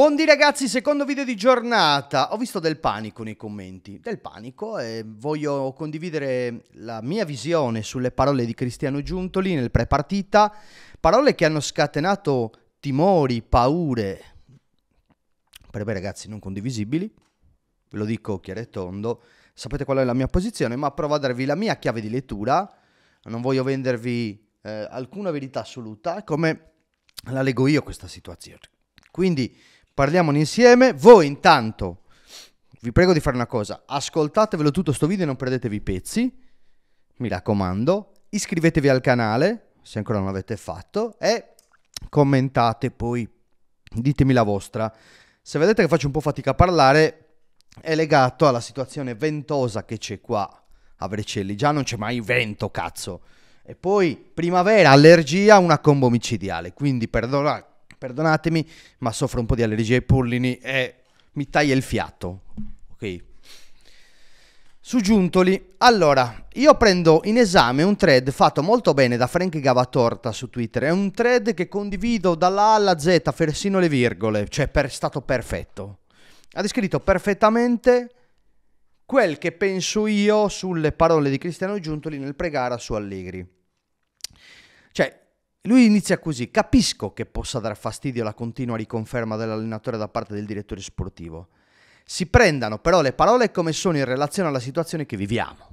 Buondì ragazzi, secondo video di giornata. Ho visto del panico nei commenti, del panico e voglio condividere la mia visione sulle parole di Cristiano Giuntoli nel prepartita, parole che hanno scatenato timori, paure, per me ragazzi non condivisibili, ve lo dico chiaro e tondo, sapete qual è la mia posizione, ma provo a darvi la mia chiave di lettura, non voglio vendervi eh, alcuna verità assoluta, come la leggo io questa situazione. Quindi parliamone insieme. Voi intanto, vi prego di fare una cosa, ascoltatevelo tutto sto video e non perdetevi i pezzi, mi raccomando, iscrivetevi al canale, se ancora non l'avete fatto, e commentate poi, ditemi la vostra. Se vedete che faccio un po' fatica a parlare, è legato alla situazione ventosa che c'è qua a Vercelli, già non c'è mai vento, cazzo. E poi primavera, allergia, una combo micidiale, quindi perdonate perdonatemi, ma soffro un po' di allergia ai pollini e mi taglia il fiato. Ok. Su Giuntoli, allora, io prendo in esame un thread fatto molto bene da Frank Gavatorta su Twitter, è un thread che condivido dalla A alla Z, persino le virgole, cioè è stato perfetto. Ha descritto perfettamente quel che penso io sulle parole di Cristiano Giuntoli nel pregara su Allegri. Cioè, lui inizia così, capisco che possa dar fastidio la continua riconferma dell'allenatore da parte del direttore sportivo. Si prendano però le parole come sono in relazione alla situazione che viviamo.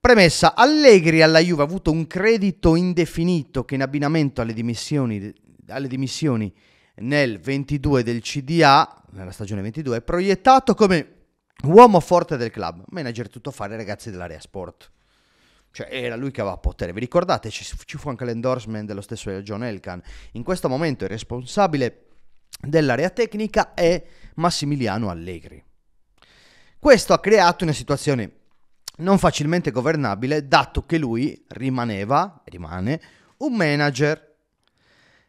Premessa, Allegri alla Juve ha avuto un credito indefinito che in abbinamento alle dimissioni, alle dimissioni nel 22 del CDA, nella stagione 22, è proiettato come uomo forte del club, manager tuttofare ragazzi dell'area sport. Cioè era lui che aveva potere. Vi ricordate? Ci, fu anche l'endorsement dello stesso John Elkan. In questo momento il responsabile dell'area tecnica è Massimiliano Allegri. Questo ha creato una situazione non facilmente governabile, dato che lui rimaneva, rimane, un manager.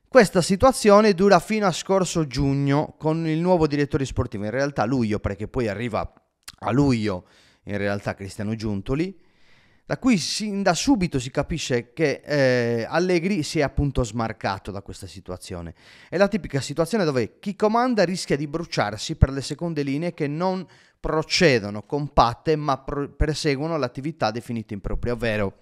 Questa situazione dura fino a scorso giugno con il nuovo direttore sportivo, in realtà luglio, perché poi arriva a luglio in realtà Cristiano Giuntoli, da qui sin da subito si capisce che eh, Allegri si è appunto smarcato da questa situazione. È la tipica situazione dove chi comanda rischia di bruciarsi per le seconde linee che non procedono compatte ma pro- perseguono l'attività definita impropria, ovvero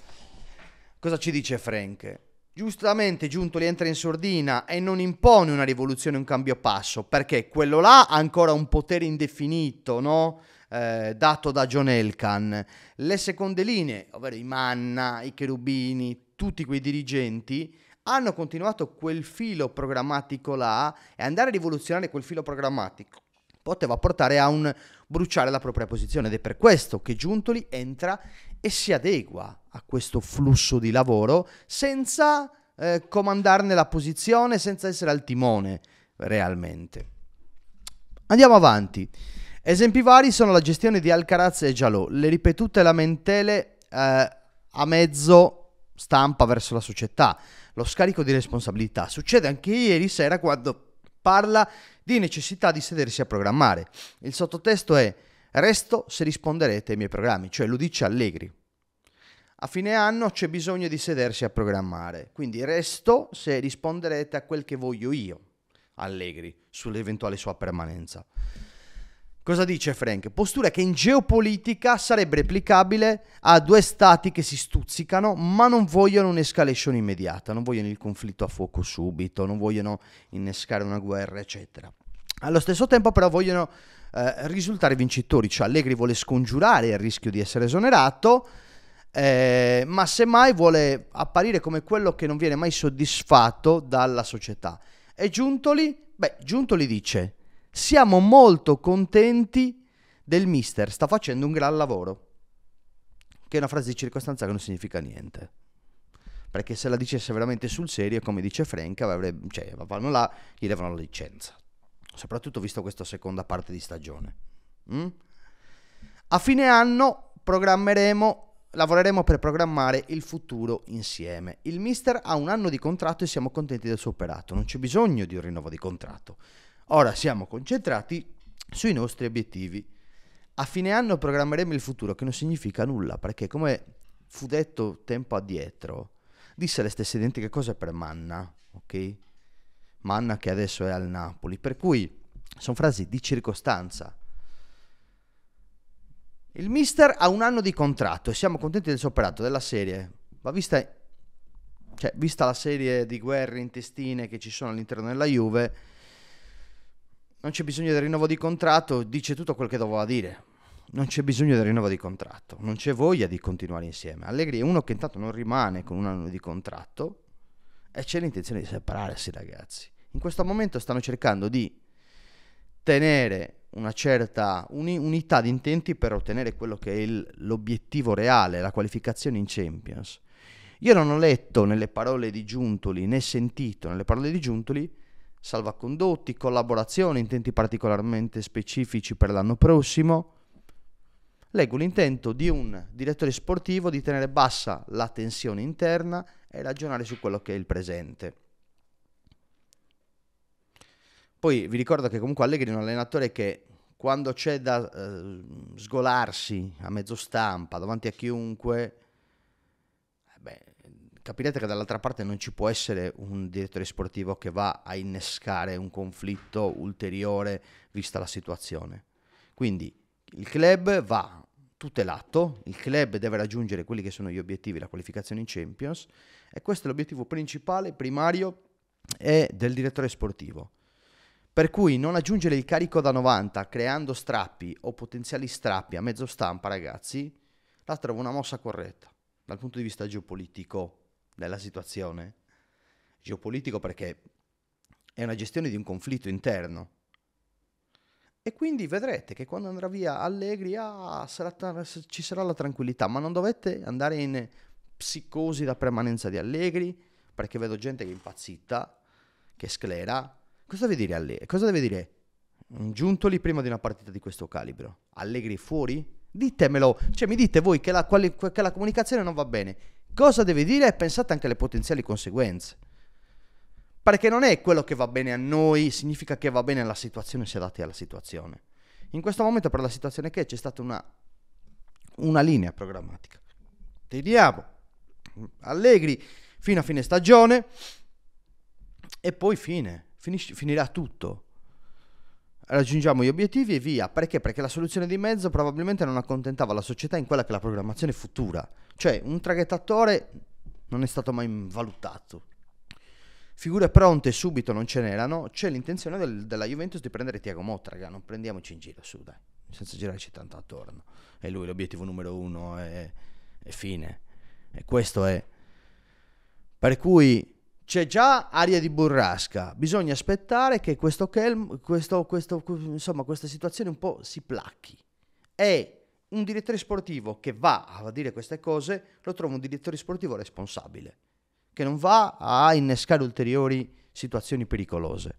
cosa ci dice Frank? Giustamente Giuntoli entra in sordina e non impone una rivoluzione, un cambio passo, perché quello là ha ancora un potere indefinito, no? Eh, dato da John Elkan. Le seconde linee, ovvero i Manna, i Cherubini, tutti quei dirigenti, hanno continuato quel filo programmatico là e andare a rivoluzionare quel filo programmatico poteva portare a un bruciare la propria posizione ed è per questo che Giuntoli entra e si adegua a questo flusso di lavoro senza eh, comandarne la posizione, senza essere al timone realmente. Andiamo avanti. Esempi vari sono la gestione di Alcaraz e Jalò, le ripetute lamentele eh, a mezzo stampa verso la società, lo scarico di responsabilità. Succede anche ieri sera quando parla di necessità di sedersi a programmare. Il sottotesto è resto se risponderete ai miei programmi, cioè lo dice Allegri. A fine anno c'è bisogno di sedersi a programmare, quindi resto se risponderete a quel che voglio io, Allegri, sull'eventuale sua permanenza. Cosa dice Frank? Postura che in geopolitica sarebbe replicabile a due stati che si stuzzicano ma non vogliono un'escalation immediata, non vogliono il conflitto a fuoco subito, non vogliono innescare una guerra, eccetera. Allo stesso tempo però vogliono eh, risultare vincitori, cioè Allegri vuole scongiurare il rischio di essere esonerato, eh, ma semmai vuole apparire come quello che non viene mai soddisfatto dalla società. E Giuntoli, beh, Giuntoli dice siamo molto contenti del mister, sta facendo un gran lavoro. Che è una frase di circostanza che non significa niente. Perché se la dicesse veramente sul serio, come dice Frank, avrebbe, cioè, vanno là, gli levano la licenza. Soprattutto visto questa seconda parte di stagione. Mm? A fine anno programmeremo, lavoreremo per programmare il futuro insieme. Il mister ha un anno di contratto e siamo contenti del suo operato. Non c'è bisogno di un rinnovo di contratto Ora siamo concentrati sui nostri obiettivi. A fine anno programmeremo il futuro, che non significa nulla, perché come fu detto tempo addietro, disse le stesse identiche cose per Manna, ok? Manna che adesso è al Napoli, per cui sono frasi di circostanza. Il mister ha un anno di contratto e siamo contenti del suo operato, della serie, ma vista, cioè, vista la serie di guerre intestine che ci sono all'interno della Juve, non c'è bisogno del rinnovo di contratto, dice tutto quel che doveva dire. Non c'è bisogno del rinnovo di contratto, non c'è voglia di continuare insieme. Allegri è uno che intanto non rimane con un anno di contratto e c'è l'intenzione di separarsi, ragazzi. In questo momento stanno cercando di tenere una certa uni- unità di intenti per ottenere quello che è il, l'obiettivo reale, la qualificazione in Champions. Io non ho letto nelle parole di Giuntoli, né sentito nelle parole di Giuntoli, salvacondotti, collaborazioni, intenti particolarmente specifici per l'anno prossimo. Leggo l'intento di un direttore sportivo di tenere bassa la tensione interna e ragionare su quello che è il presente. Poi vi ricordo che comunque Allegri è un allenatore che quando c'è da eh, sgolarsi a mezzo stampa davanti a chiunque, eh beh, capirete che dall'altra parte non ci può essere un direttore sportivo che va a innescare un conflitto ulteriore vista la situazione. Quindi il club va tutelato, il club deve raggiungere quelli che sono gli obiettivi, la qualificazione in Champions e questo è l'obiettivo principale, primario e del direttore sportivo. Per cui non aggiungere il carico da 90 creando strappi o potenziali strappi a mezzo stampa, ragazzi, la trovo una mossa corretta dal punto di vista geopolitico della situazione geopolitico perché è una gestione di un conflitto interno. E quindi vedrete che quando andrà via Allegri ah, sarà tra- ci sarà la tranquillità, ma non dovete andare in psicosi da permanenza di Allegri, perché vedo gente che è impazzita, che sclera. Cosa deve dire Allegri? Cosa deve dire Giuntoli prima di una partita di questo calibro? Allegri fuori? Ditemelo, cioè mi dite voi che la, quali, che la comunicazione non va bene cosa deve dire e pensate anche alle potenziali conseguenze. Perché non è quello che va bene a noi, significa che va bene alla situazione si adatti alla situazione. In questo momento per la situazione che c'è stata una, una linea programmatica. Teniamo Allegri fino a fine stagione e poi fine, Finisci, finirà tutto raggiungiamo gli obiettivi e via. Perché? Perché la soluzione di mezzo probabilmente non accontentava la società in quella che è la programmazione futura. Cioè, un traghettatore non è stato mai valutato. Figure pronte subito non ce n'erano, c'è l'intenzione del, della Juventus di prendere Tiago Motraga. non prendiamoci in giro, su dai, senza girarci tanto attorno. E lui l'obiettivo numero uno è, è fine. E questo è. Per cui c'è già aria di burrasca, bisogna aspettare che questo, kelm, questo, questo, insomma, questa situazione un po' si placchi. E un direttore sportivo che va a dire queste cose lo trovo un direttore sportivo responsabile, che non va a innescare ulteriori situazioni pericolose.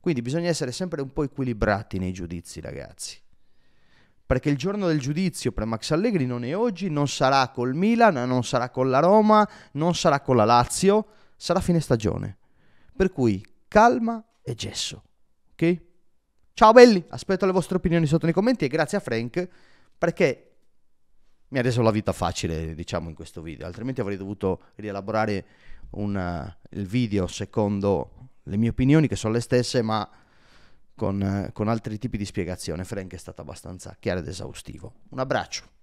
Quindi bisogna essere sempre un po' equilibrati nei giudizi, ragazzi. Perché il giorno del giudizio per Max Allegri non è oggi, non sarà col Milan, non sarà con la Roma, non sarà con la Lazio, sarà fine stagione. Per cui calma e gesso. Ok? Ciao belli, aspetto le vostre opinioni sotto nei commenti e grazie a Frank perché mi ha reso la vita facile, diciamo, in questo video, altrimenti avrei dovuto rielaborare una, eh, il video secondo le mie opinioni, che sono le stesse, ma con, eh, con altri tipi di spiegazione. Frank è stato abbastanza chiaro ed esaustivo. Un abbraccio.